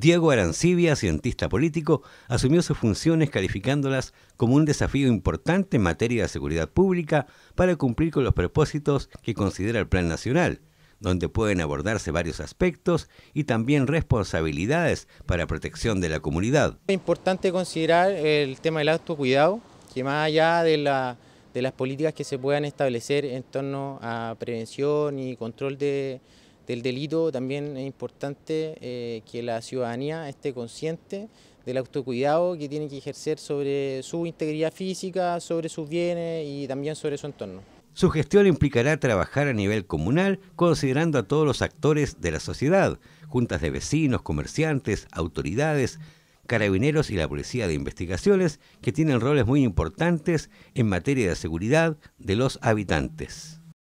Diego Arancibia, cientista político, asumió sus funciones calificándolas como un desafío importante en materia de seguridad pública para cumplir con los propósitos que considera el Plan Nacional, donde pueden abordarse varios aspectos y también responsabilidades para protección de la comunidad. Es importante considerar el tema del autocuidado, que más allá de, de las políticas que se puedan establecer en torno a prevención y control de, del delito también es importante eh, que la ciudadanía esté consciente del autocuidado que tiene que ejercer sobre su integridad física, sobre sus bienes y también sobre su entorno. Su gestión implicará trabajar a nivel comunal, considerando a todos los actores de la sociedad, juntas de vecinos, comerciantes, autoridades, carabineros y la policía de investigaciones, que tienen roles muy importantes en materia de seguridad de los habitantes.